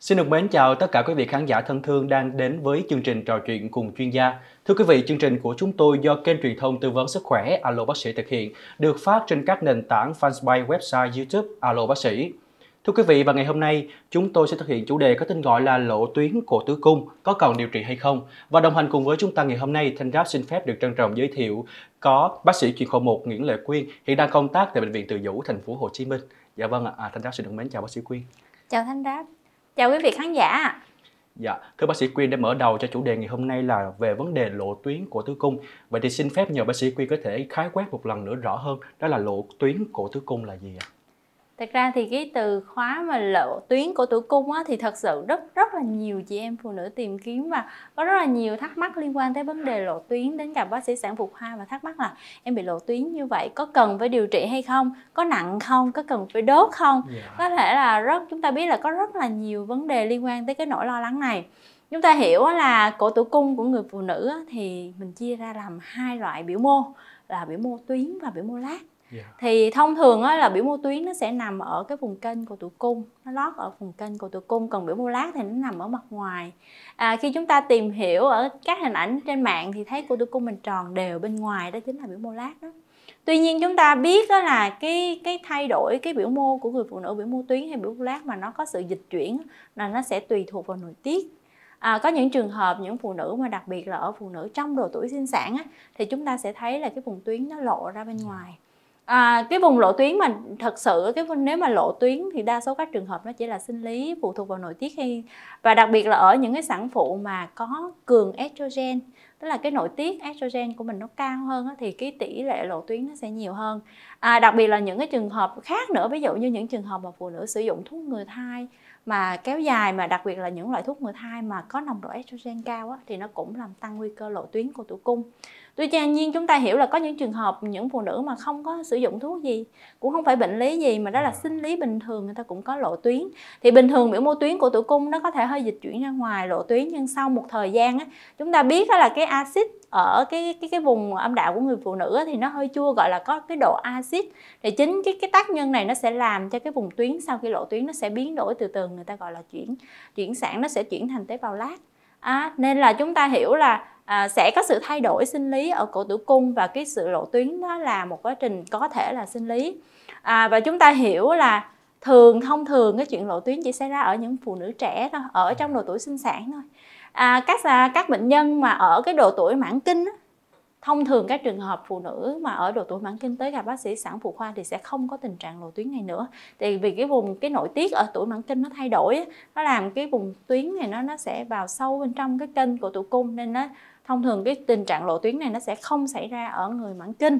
Xin được mến chào tất cả quý vị khán giả thân thương đang đến với chương trình trò chuyện cùng chuyên gia. Thưa quý vị, chương trình của chúng tôi do kênh truyền thông tư vấn sức khỏe Alo Bác sĩ thực hiện, được phát trên các nền tảng fanpage, website, YouTube Alo Bác sĩ. Thưa quý vị và ngày hôm nay, chúng tôi sẽ thực hiện chủ đề có tên gọi là lộ tuyến cổ tử cung có cần điều trị hay không. Và đồng hành cùng với chúng ta ngày hôm nay, Thanh Đáp xin phép được trân trọng giới thiệu có bác sĩ chuyên khoa 1 Nguyễn Lệ Quyên hiện đang công tác tại bệnh viện Từ Dũ, thành phố Hồ Chí Minh. Dạ vâng ạ, à, Thanh Đáp xin được mến chào bác sĩ Quyên. Chào Thanh Đáp. Chào quý vị khán giả. Dạ, thưa bác sĩ Quyên để mở đầu cho chủ đề ngày hôm nay là về vấn đề lộ tuyến của tử cung. Vậy thì xin phép nhờ bác sĩ Quyên có thể khái quát một lần nữa rõ hơn đó là lộ tuyến của tử cung là gì ạ? Thật ra thì cái từ khóa mà lộ tuyến của tử cung á, thì thật sự rất rất là nhiều chị em phụ nữ tìm kiếm và có rất là nhiều thắc mắc liên quan tới vấn đề lộ tuyến đến gặp bác sĩ sản phụ khoa và thắc mắc là em bị lộ tuyến như vậy có cần phải điều trị hay không, có nặng không, có cần phải đốt không. Yeah. Dạ. Có thể là rất chúng ta biết là có rất là nhiều vấn đề liên quan tới cái nỗi lo lắng này chúng ta hiểu là cổ tử cung của người phụ nữ thì mình chia ra làm hai loại biểu mô là biểu mô tuyến và biểu mô lát Dạ. Thì thông thường á, là biểu mô tuyến nó sẽ nằm ở cái vùng kênh của tử cung, nó lót ở vùng kênh của tử cung, còn biểu mô lát thì nó nằm ở mặt ngoài. À, khi chúng ta tìm hiểu ở các hình ảnh trên mạng thì thấy của tử cung mình tròn đều bên ngoài đó chính là biểu mô lát đó. Tuy nhiên chúng ta biết đó là cái cái thay đổi cái biểu mô của người phụ nữ biểu mô tuyến hay biểu mô lát mà nó có sự dịch chuyển là nó sẽ tùy thuộc vào nội tiết. À, có những trường hợp những phụ nữ mà đặc biệt là ở phụ nữ trong độ tuổi sinh sản á, thì chúng ta sẽ thấy là cái vùng tuyến nó lộ ra bên dạ. ngoài À, cái vùng lộ tuyến mà thật sự cái nếu mà lộ tuyến thì đa số các trường hợp nó chỉ là sinh lý phụ thuộc vào nội tiết hay và đặc biệt là ở những cái sản phụ mà có cường estrogen tức là cái nội tiết estrogen của mình nó cao hơn thì cái tỷ lệ lộ tuyến nó sẽ nhiều hơn à, đặc biệt là những cái trường hợp khác nữa ví dụ như những trường hợp mà phụ nữ sử dụng thuốc ngừa thai mà kéo dài mà đặc biệt là những loại thuốc ngừa thai mà có nồng độ estrogen cao á, thì nó cũng làm tăng nguy cơ lộ tuyến của tử cung tuy nhiên chúng ta hiểu là có những trường hợp những phụ nữ mà không có sử dụng thuốc gì cũng không phải bệnh lý gì mà đó là ừ. sinh lý bình thường người ta cũng có lộ tuyến thì bình thường biểu mô tuyến của tử cung nó có thể hơi dịch chuyển ra ngoài lộ tuyến nhưng sau một thời gian á, chúng ta biết đó là cái axit ở cái cái cái vùng âm đạo của người phụ nữ thì nó hơi chua gọi là có cái độ axit thì chính cái cái tác nhân này nó sẽ làm cho cái vùng tuyến sau khi lộ tuyến nó sẽ biến đổi từ từ người ta gọi là chuyển chuyển sản nó sẽ chuyển thành tế bào lát à, nên là chúng ta hiểu là à, sẽ có sự thay đổi sinh lý ở cổ tử cung và cái sự lộ tuyến đó là một quá trình có thể là sinh lý à, và chúng ta hiểu là thường thông thường cái chuyện lộ tuyến chỉ xảy ra ở những phụ nữ trẻ thôi ở trong độ tuổi sinh sản thôi à, các các bệnh nhân mà ở cái độ tuổi mãn kinh á, thông thường các trường hợp phụ nữ mà ở độ tuổi mãn kinh tới gặp bác sĩ sản phụ khoa thì sẽ không có tình trạng lộ tuyến này nữa thì vì cái vùng cái nội tiết ở tuổi mãn kinh nó thay đổi nó làm cái vùng tuyến này nó nó sẽ vào sâu bên trong cái kênh của tử cung nên nó thông thường cái tình trạng lộ tuyến này nó sẽ không xảy ra ở người mãn kinh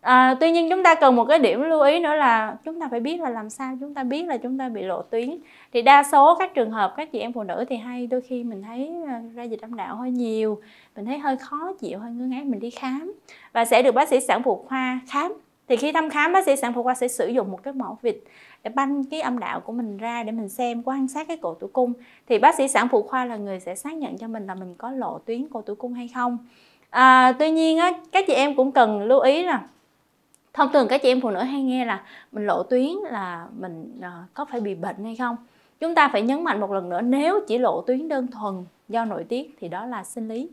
À, tuy nhiên chúng ta cần một cái điểm lưu ý nữa là chúng ta phải biết là làm sao chúng ta biết là chúng ta bị lộ tuyến thì đa số các trường hợp các chị em phụ nữ thì hay đôi khi mình thấy ờ, ra dịch âm đạo hơi nhiều mình thấy hơi khó chịu hơi ngứa ngáy mình đi khám và sẽ được bác sĩ sản phụ khoa khám thì khi thăm khám bác sĩ sản phụ khoa sẽ sử dụng một cái mẫu vịt để banh cái âm đạo của mình ra để mình xem quan sát cái cổ tử cung thì bác sĩ sản phụ khoa là người sẽ xác nhận cho mình là mình có lộ tuyến cổ tử cung hay không à, tuy nhiên á, các chị em cũng cần lưu ý là thông thường các chị em phụ nữ hay nghe là mình lộ tuyến là mình ờ, có phải bị bệnh hay không chúng ta phải nhấn mạnh một lần nữa nếu chỉ lộ tuyến đơn thuần do nội tiết thì đó là sinh lý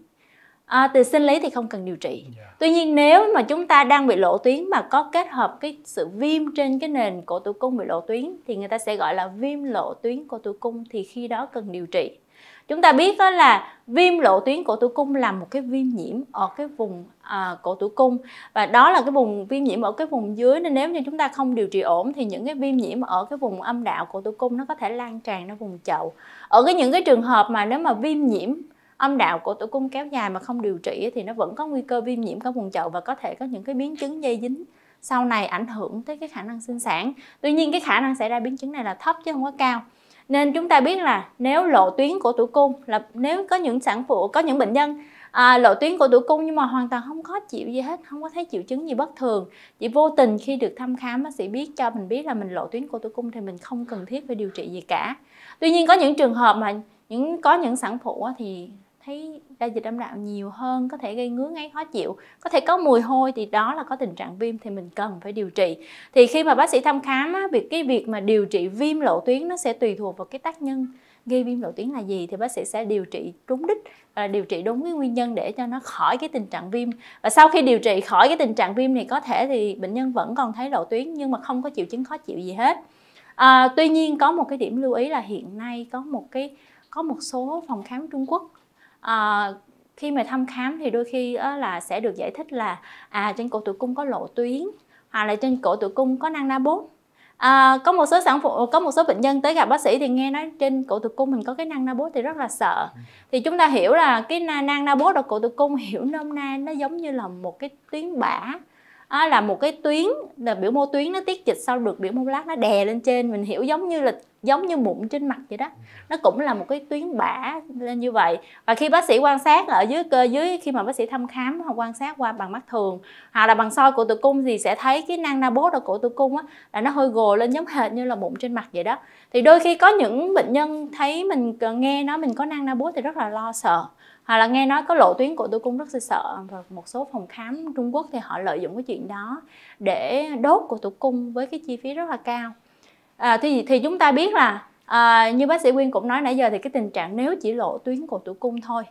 à, từ sinh lý thì không cần điều trị dạ. tuy nhiên nếu mà chúng ta đang bị lộ tuyến mà có kết hợp cái sự viêm trên cái nền cổ tử cung bị lộ tuyến thì người ta sẽ gọi là viêm lộ tuyến cổ tử cung thì khi đó cần điều trị chúng ta biết đó là viêm lộ tuyến cổ tử cung là một cái viêm nhiễm ở cái vùng à, cổ tử cung và đó là cái vùng viêm nhiễm ở cái vùng dưới nên nếu như chúng ta không điều trị ổn thì những cái viêm nhiễm ở cái vùng âm đạo cổ tử cung nó có thể lan tràn ra vùng chậu ở cái những cái trường hợp mà nếu mà viêm nhiễm âm đạo cổ tử cung kéo dài mà không điều trị thì nó vẫn có nguy cơ viêm nhiễm các vùng chậu và có thể có những cái biến chứng dây dính sau này ảnh hưởng tới cái khả năng sinh sản tuy nhiên cái khả năng xảy ra biến chứng này là thấp chứ không có cao nên chúng ta biết là nếu lộ tuyến của tử cung là nếu có những sản phụ có những bệnh nhân à, lộ tuyến của tử cung nhưng mà hoàn toàn không có chịu gì hết không có thấy triệu chứng gì bất thường chỉ vô tình khi được thăm khám bác sĩ biết cho mình biết là mình lộ tuyến của tử cung thì mình không cần thiết phải điều trị gì cả tuy nhiên có những trường hợp mà những có những sản phụ thì thấy ra dịch âm đạo nhiều hơn có thể gây ngứa ngáy khó chịu có thể có mùi hôi thì đó là có tình trạng viêm thì mình cần phải điều trị thì khi mà bác sĩ thăm khám á, việc cái việc mà điều trị viêm lộ tuyến nó sẽ tùy thuộc vào cái tác nhân gây viêm lộ tuyến là gì thì bác sĩ sẽ điều trị đúng đích và điều trị đúng cái nguyên nhân để cho nó khỏi cái tình trạng viêm và sau khi điều trị khỏi cái tình trạng viêm thì có thể thì bệnh nhân vẫn còn thấy lộ tuyến nhưng mà không có triệu chứng khó chịu gì hết à, tuy nhiên có một cái điểm lưu ý là hiện nay có một cái có một số phòng khám Trung Quốc à, khi mà thăm khám thì đôi khi là sẽ được giải thích là à trên cổ tử cung có lộ tuyến hoặc là trên cổ tử cung có nang na bốt À, có một số sản phụ có một số bệnh nhân tới gặp bác sĩ thì nghe nói trên cổ tử cung mình có cái nang na bốt thì rất là sợ ừ. thì chúng ta hiểu là cái nang na bốt ở cổ tử cung hiểu nôm na nó giống như là một cái tuyến bã à, là một cái tuyến là biểu mô tuyến nó tiết dịch sau được biểu mô lát nó đè lên trên mình hiểu giống như là giống như mụn trên mặt vậy đó nó cũng là một cái tuyến bã lên như vậy và khi bác sĩ quan sát ở dưới cơ dưới khi mà bác sĩ thăm khám hoặc quan sát qua bằng mắt thường hoặc là bằng soi cổ tử cung thì sẽ thấy cái nang nabốt ở cổ tử cung á là nó hơi gồ lên giống hệt như là mụn trên mặt vậy đó thì đôi khi có những bệnh nhân thấy mình ờ, nghe nói mình có nang nabốt thì rất là lo sợ hoặc là nghe nói có lộ tuyến của tử cung rất là sợ và một số phòng khám Trung Quốc thì họ lợi dụng cái chuyện đó để đốt của tử cung với cái chi phí rất là cao à, thì thì chúng ta biết là à, như bác sĩ Quyên cũng nói nãy giờ thì cái tình trạng nếu chỉ lộ tuyến của tử cung thôi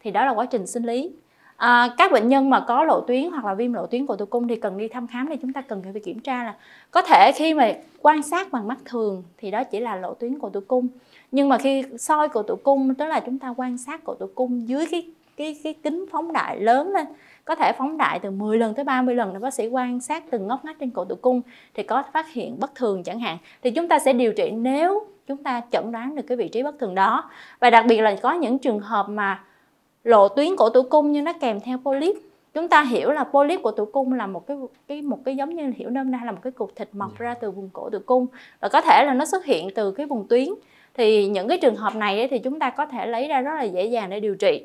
thì đó là quá trình sinh lý À, các bệnh nhân mà có lộ tuyến hoặc là viêm lộ tuyến cổ tử cung thì cần đi thăm khám để chúng ta cần phải kiểm tra là có thể khi mà quan sát bằng mắt thường thì đó chỉ là lộ tuyến cổ tử cung nhưng mà khi soi cổ tử cung tức là chúng ta quan sát cổ tử cung dưới cái cái cái kính phóng đại lớn lên có thể phóng đại từ 10 lần tới 30 lần để bác sĩ quan sát từng ngóc ngách trên cổ tử cung thì có phát hiện bất thường chẳng hạn thì chúng ta sẽ điều trị nếu chúng ta chẩn đoán được cái vị trí bất thường đó và đặc biệt là có những trường hợp mà lộ tuyến cổ tử cung nhưng nó kèm theo polyp chúng ta hiểu là polyp của tử cung là một cái cái một cái giống như hiểu nôm na là một cái cục thịt mọc dạ. ra từ vùng cổ tử cung và có thể là nó xuất hiện từ cái vùng tuyến thì những cái trường hợp này thì chúng ta có thể lấy ra rất là dễ dàng để điều trị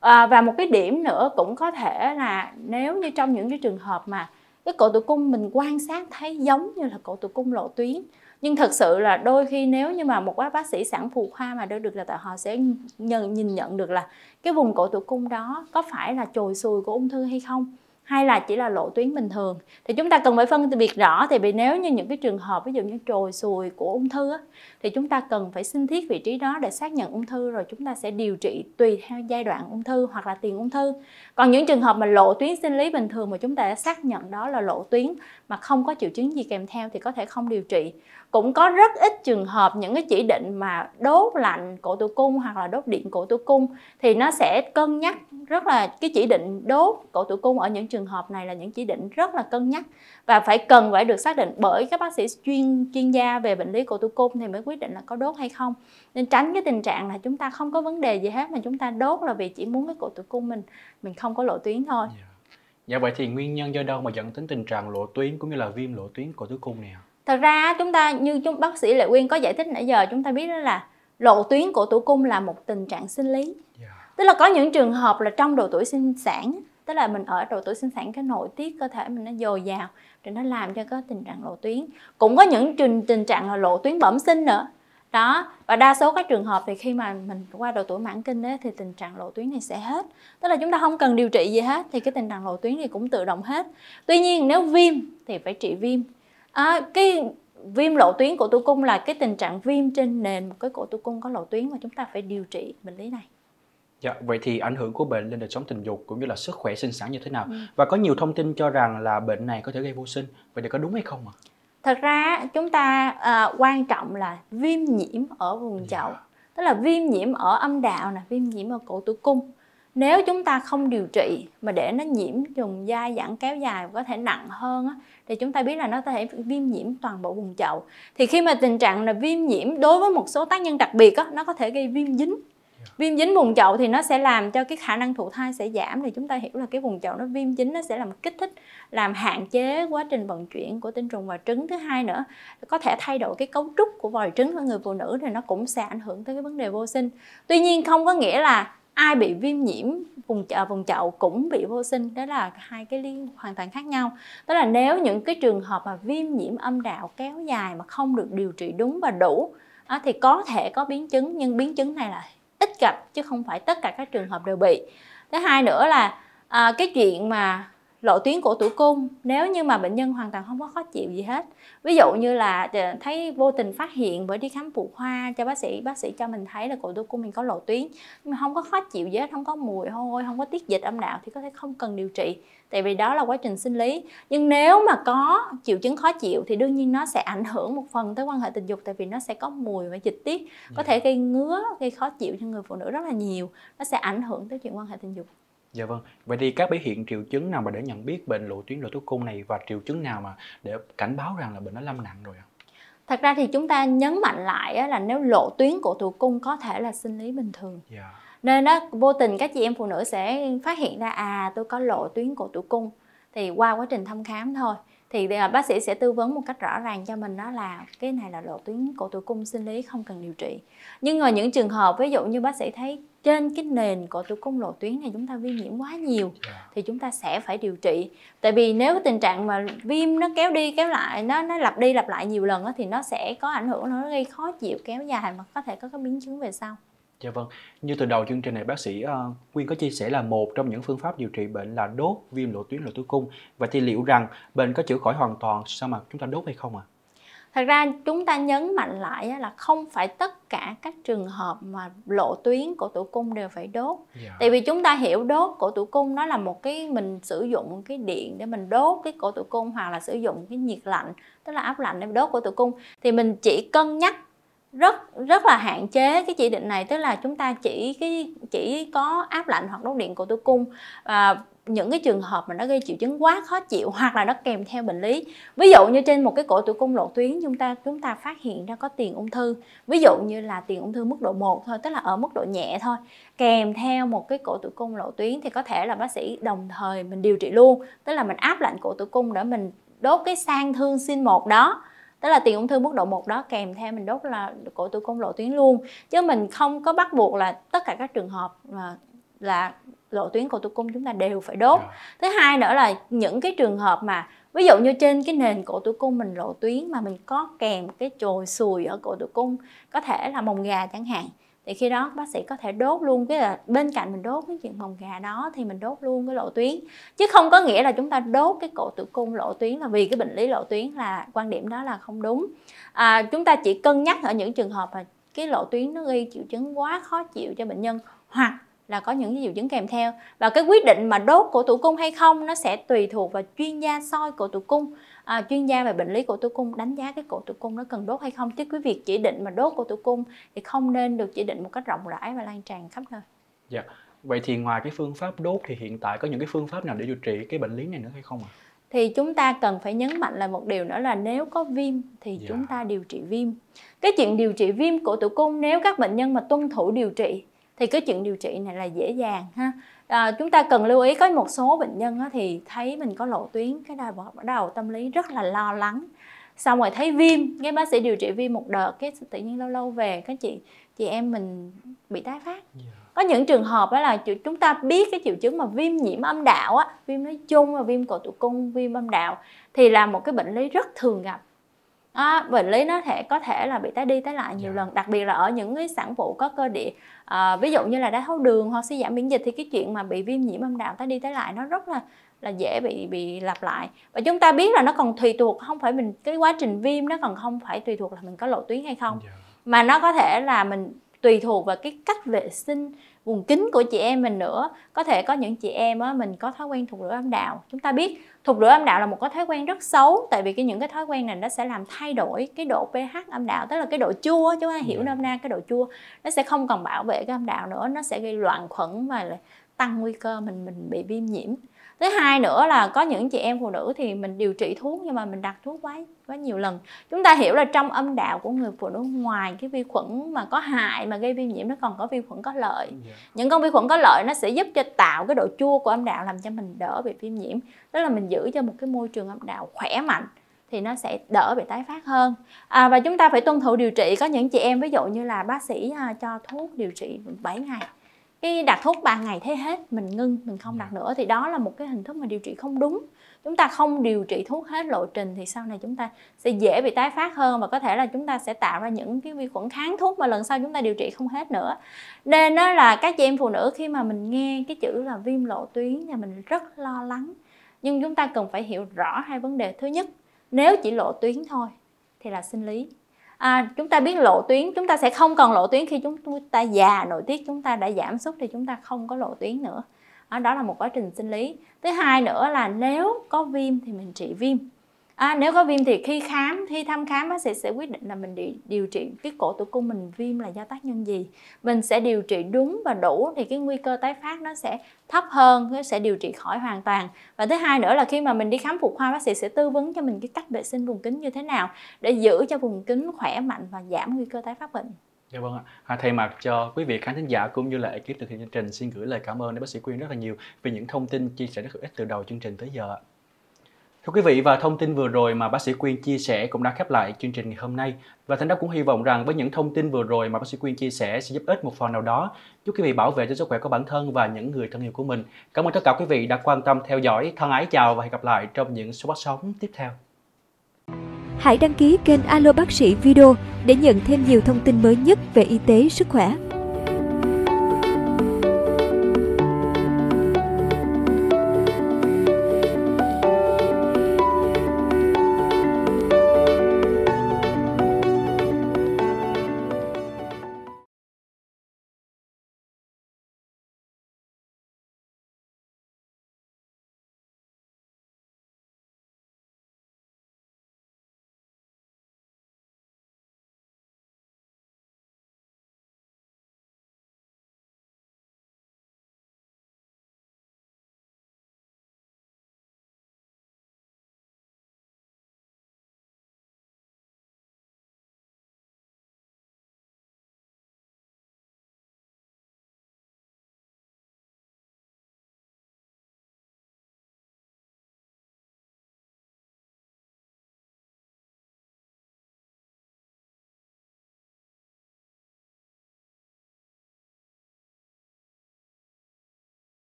à, và một cái điểm nữa cũng có thể là nếu như trong những cái trường hợp mà cái cổ tử cung mình quan sát thấy giống như là cổ tử cung lộ tuyến nhưng thật sự là đôi khi nếu như mà một bác sĩ sản phụ khoa mà đã được là tại họ sẽ nhận nhìn nhận được là cái vùng cổ tử cung đó có phải là chồi sùi của ung thư hay không hay là chỉ là lộ tuyến bình thường thì chúng ta cần phải phân biệt rõ thì vì nếu như những cái trường hợp ví dụ như trồi sùi của ung thư á, thì chúng ta cần phải xin thiết vị trí đó để xác nhận ung thư rồi chúng ta sẽ điều trị tùy theo giai đoạn ung thư hoặc là tiền ung thư còn những trường hợp mà lộ tuyến sinh lý bình thường mà chúng ta đã xác nhận đó là lộ tuyến mà không có triệu chứng gì kèm theo thì có thể không điều trị cũng có rất ít trường hợp những cái chỉ định mà đốt lạnh cổ tử cung hoặc là đốt điện cổ tử cung thì nó sẽ cân nhắc rất là cái chỉ định đốt cổ tử cung ở những trường hợp này là những chỉ định rất là cân nhắc và phải cần phải được xác định bởi các bác sĩ chuyên chuyên gia về bệnh lý cổ tử cung thì mới quyết định là có đốt hay không nên tránh cái tình trạng là chúng ta không có vấn đề gì hết mà chúng ta đốt là vì chỉ muốn cái cổ tử cung mình mình không có lộ tuyến thôi Dạ, dạ vậy thì nguyên nhân do đâu mà dẫn đến tình trạng lộ tuyến cũng như là viêm lộ tuyến cổ tử cung này ạ? Thật ra chúng ta như chúng bác sĩ Lệ Quyên có giải thích nãy giờ chúng ta biết đó là lộ tuyến cổ tử cung là một tình trạng sinh lý. Yeah. Dạ. Tức là có những trường hợp là trong độ tuổi sinh sản tức là mình ở độ tuổi sinh sản cái nội tiết cơ thể mình nó dồi dào thì nó làm cho có tình trạng lộ tuyến cũng có những trình tình trạng là lộ tuyến bẩm sinh nữa đó và đa số các trường hợp thì khi mà mình qua độ tuổi mãn kinh ấy, thì tình trạng lộ tuyến này sẽ hết tức là chúng ta không cần điều trị gì hết thì cái tình trạng lộ tuyến thì cũng tự động hết tuy nhiên nếu viêm thì phải trị viêm à, cái viêm lộ tuyến của tử cung là cái tình trạng viêm trên nền một cái cổ tử cung có lộ tuyến mà chúng ta phải điều trị bệnh lý này Dạ, vậy thì ảnh hưởng của bệnh lên đời sống tình dục cũng như là sức khỏe sinh sản như thế nào? Ừ. Và có nhiều thông tin cho rằng là bệnh này có thể gây vô sinh. Vậy thì có đúng hay không ạ? Thật ra chúng ta à, quan trọng là viêm nhiễm ở vùng dạ. chậu. Tức là viêm nhiễm ở âm đạo nè, viêm nhiễm ở cổ tử cung. Nếu chúng ta không điều trị mà để nó nhiễm trùng dai dẳng kéo dài có thể nặng hơn á, thì chúng ta biết là nó có thể viêm nhiễm toàn bộ vùng chậu. Thì khi mà tình trạng là viêm nhiễm đối với một số tác nhân đặc biệt á, nó có thể gây viêm dính Dạ. viêm dính vùng chậu thì nó sẽ làm cho cái khả năng thụ thai sẽ giảm thì chúng ta hiểu là cái vùng chậu nó viêm dính nó sẽ làm kích thích làm hạn chế quá trình vận chuyển của tinh trùng và trứng thứ hai nữa có thể thay đổi cái cấu trúc của vòi trứng của người phụ nữ thì nó cũng sẽ ảnh hưởng tới cái vấn đề vô sinh tuy nhiên không có nghĩa là ai bị viêm nhiễm vùng chậu, à, vùng chậu cũng bị vô sinh đó là hai cái liên hoàn toàn khác nhau đó là nếu những cái trường hợp mà viêm nhiễm âm đạo kéo dài mà không được điều trị đúng và đủ thì có thể có biến chứng nhưng biến chứng này là ít gặp chứ không phải tất cả các trường hợp đều bị thứ hai nữa là à, cái chuyện mà lộ tuyến cổ tử cung nếu như mà bệnh nhân hoàn toàn không có khó chịu gì hết ví dụ như là ờ, thấy vô tình phát hiện bởi đi khám phụ khoa cho bác sĩ bác sĩ cho mình thấy là cổ tử cung mình có lộ tuyến nhưng mà không có khó chịu gì hết không có mùi hôi không có tiết dịch âm đạo thì có thể không cần điều trị tại vì đó là quá trình sinh lý nhưng nếu mà có triệu chứng khó chịu thì đương nhiên nó sẽ ảnh hưởng một phần tới quan hệ tình dục tại vì nó sẽ có mùi và dịch tiết có ừ. thể gây ngứa gây khó chịu cho người phụ nữ rất là nhiều nó sẽ ảnh hưởng tới chuyện quan hệ tình dục Dạ vâng. Vậy thì các biểu hiện triệu chứng nào mà để nhận biết bệnh lộ tuyến nội tử cung này và triệu chứng nào mà để cảnh báo rằng là bệnh nó lâm nặng rồi ạ? Thật ra thì chúng ta nhấn mạnh lại là nếu lộ tuyến của tử cung có thể là sinh lý bình thường. Yeah. Dạ. Nên đó vô tình các chị em phụ nữ sẽ phát hiện ra à tôi có lộ tuyến của tử cung thì qua quá trình thăm khám thôi thì à, bác sĩ sẽ tư vấn một cách rõ ràng cho mình đó là cái này là lộ tuyến cổ tử cung sinh lý không cần điều trị nhưng mà những trường hợp ví dụ như bác sĩ thấy trên cái nền cổ tử cung lộ tuyến này chúng ta viêm nhiễm quá nhiều dạ. thì chúng ta sẽ phải điều trị tại vì nếu tình trạng mà viêm nó kéo đi kéo lại nó nó lặp đi lặp lại nhiều lần đó, thì nó sẽ có ảnh hưởng nó gây khó chịu kéo dài mà có thể có các biến chứng về sau Dạ vâng, như từ đầu chương trình này bác sĩ uh, Quyên có chia sẻ là một trong những phương pháp điều trị bệnh là đốt viêm lộ tuyến lộ tử cung. Vậy thì liệu rằng bệnh có chữa khỏi hoàn toàn sao mà chúng ta đốt hay không ạ? À? Thật ra chúng ta nhấn mạnh lại là không phải tất cả các trường hợp mà lộ tuyến của tử cung đều phải đốt. Yeah. Dạ. Tại vì chúng ta hiểu đốt cổ tử cung nó là một cái mình sử dụng cái điện để mình đốt cái cổ tử cung hoặc là sử dụng cái nhiệt lạnh, tức là áp lạnh để đốt cổ tử cung thì mình chỉ cân nhắc rất rất là hạn chế cái chỉ định này tức là chúng ta chỉ cái chỉ có áp lạnh hoặc đốt điện cổ tử cung và những cái trường hợp mà nó gây triệu chứng quá khó chịu hoặc là nó kèm theo bệnh lý ví dụ như trên một cái cổ tử cung lộ tuyến chúng ta chúng ta phát hiện ra có tiền ung thư ví dụ như là tiền ung thư mức độ 1 thôi tức là ở mức độ nhẹ thôi kèm theo một cái cổ tử cung lộ tuyến thì có thể là bác sĩ đồng thời mình điều trị luôn tức là mình áp lạnh cổ tử cung để mình đốt cái sang thương sinh một đó tức là tiền ung thư mức độ 1 đó kèm theo mình đốt là cổ tử cung lộ tuyến luôn chứ mình không có bắt buộc là tất cả các trường hợp mà là lộ tuyến cổ tử cung chúng ta đều phải đốt yeah. Dạ. thứ hai nữa là những cái trường hợp mà ví dụ như trên cái nền cổ tử cung mình lộ tuyến mà mình có kèm cái chồi sùi ở cổ tử cung có thể là mồng gà chẳng hạn thì khi đó bác sĩ có thể đốt luôn cái là bên cạnh mình đốt cái chuyện mồng gà đó thì mình đốt luôn cái lộ tuyến chứ không có nghĩa là chúng ta đốt cái cổ tử cung lộ tuyến là vì cái bệnh lý lộ tuyến là quan điểm đó là không đúng à, chúng ta chỉ cân nhắc ở những trường hợp là cái lộ tuyến nó gây triệu chứng quá khó chịu cho bệnh nhân hoặc là có những triệu chứng kèm theo và cái quyết định mà đốt cổ tử cung hay không nó sẽ tùy thuộc vào chuyên gia soi cổ tử cung à, chuyên gia về bệnh lý cổ tử cung đánh giá cái cổ tử cung nó cần đốt hay không chứ cái việc chỉ định mà đốt cổ tử cung thì không nên được chỉ định một cách rộng rãi và lan tràn khắp nơi. Dạ. Vậy thì ngoài cái phương pháp đốt thì hiện tại có những cái phương pháp nào để điều trị cái bệnh lý này nữa hay không ạ? À? thì chúng ta cần phải nhấn mạnh là một điều nữa là nếu có viêm thì yeah. Dạ. chúng ta điều trị viêm cái chuyện điều trị viêm cổ tử cung nếu các bệnh nhân mà tuân thủ điều trị thì cái chuyện điều trị này là dễ dàng ha à, chúng ta cần lưu ý có một số bệnh nhân á, thì thấy mình có lộ tuyến cái đau bắt đầu tâm lý rất là lo lắng xong rồi thấy viêm nghe bác sĩ điều trị viêm một đợt cái tự nhiên lâu lâu về các chị chị em mình bị tái phát yeah dạ. có những trường hợp đó là chúng ta biết cái triệu chứng mà viêm nhiễm âm đạo á viêm nói chung và viêm cổ tử cung viêm âm đạo thì là một cái bệnh lý rất thường gặp à, bệnh lý nó thể có thể là bị tái đi tái lại nhiều yeah. Dạ. lần đặc biệt là ở những cái sản phụ có cơ địa à, ví dụ như là đái tháo đường hoặc suy giảm miễn dịch thì cái chuyện mà bị viêm nhiễm âm đạo tái đi tái lại nó rất là là dễ bị bị lặp lại và chúng ta biết là nó còn tùy thuộc không phải mình cái quá trình viêm nó còn không phải tùy thuộc là mình có lộ tuyến hay không yeah. Dạ. mà nó có thể là mình tùy thuộc vào cái cách vệ sinh vùng kính của chị em mình nữa có thể có những chị em á, mình có thói quen thụt rửa âm đạo chúng ta biết thụt rửa âm đạo là một cái thói quen rất xấu tại vì cái những cái thói quen này nó sẽ làm thay đổi cái độ ph âm đạo tức là cái độ chua chúng ta hiểu dạ. nôm na cái độ chua nó sẽ không còn bảo vệ cái âm đạo nữa nó sẽ gây loạn khuẩn và tăng nguy cơ mình mình bị viêm nhiễm thứ hai nữa là có những chị em phụ nữ thì mình điều trị thuốc nhưng mà mình đặt thuốc quá quá nhiều lần chúng ta hiểu là trong âm đạo của người phụ nữ ngoài cái vi khuẩn mà có hại mà gây viêm nhiễm nó còn có vi khuẩn có lợi yeah. Dạ. những con vi khuẩn có lợi nó sẽ giúp cho tạo cái độ chua của âm đạo làm cho mình đỡ bị viêm nhiễm tức là mình giữ cho một cái môi trường âm đạo khỏe mạnh thì nó sẽ đỡ bị tái phát hơn à, và chúng ta phải tuân thủ điều trị có những chị em ví dụ như là bác sĩ à, cho thuốc điều trị 7 ngày cái đặt thuốc 3 ngày thế hết mình ngưng mình không đặt dạ. nữa thì đó là một cái hình thức mà điều trị không đúng chúng ta không điều trị thuốc hết lộ trình thì sau này chúng ta sẽ dễ bị tái phát hơn và có thể là chúng ta sẽ tạo ra những cái vi khuẩn kháng thuốc mà lần sau chúng ta điều trị không hết nữa nên đó là các chị em phụ nữ khi mà mình nghe cái chữ là viêm lộ tuyến thì mình rất lo lắng nhưng chúng ta cần phải hiểu rõ hai vấn đề thứ nhất nếu chỉ lộ tuyến thôi thì là sinh lý à, chúng ta biết lộ tuyến chúng ta sẽ không còn lộ tuyến khi chúng ta già nội tiết chúng ta đã giảm sút thì chúng ta không có lộ tuyến nữa đó là một quá trình sinh lý thứ hai nữa là nếu có viêm thì mình trị viêm À, nếu có viêm thì khi khám, khi thăm khám bác sĩ sẽ quyết định là mình đi điều trị cái cổ tử cung mình viêm là do tác nhân gì. Mình sẽ điều trị đúng và đủ thì cái nguy cơ tái phát nó sẽ thấp hơn, nó sẽ điều trị khỏi hoàn toàn. Và thứ hai nữa là khi mà mình đi khám phụ khoa bác sĩ sẽ tư vấn cho mình cái cách vệ sinh vùng kính như thế nào để giữ cho vùng kính khỏe mạnh và giảm nguy cơ tái phát bệnh. Dạ vâng ạ. À, thay mặt cho quý vị khán thính giả cũng như là ekip thực hiện chương trình xin gửi lời cảm ơn đến bác sĩ Quyên rất là nhiều vì những thông tin chia sẻ rất hữu ích từ đầu chương trình tới giờ ạ. Thưa quý vị và thông tin vừa rồi mà bác sĩ Quyên chia sẻ cũng đã khép lại chương trình ngày hôm nay và Thành Đáp cũng hy vọng rằng với những thông tin vừa rồi mà bác sĩ Quyên chia sẻ sẽ giúp ích một phần nào đó giúp quý vị bảo vệ cho sức khỏe của bản thân và những người thân yêu của mình. Cảm ơn tất cả quý vị đã quan tâm theo dõi. Thân ái chào và hẹn gặp lại trong những số phát sóng tiếp theo. Hãy đăng ký kênh Alo Bác sĩ Video để nhận thêm nhiều thông tin mới nhất về y tế sức khỏe.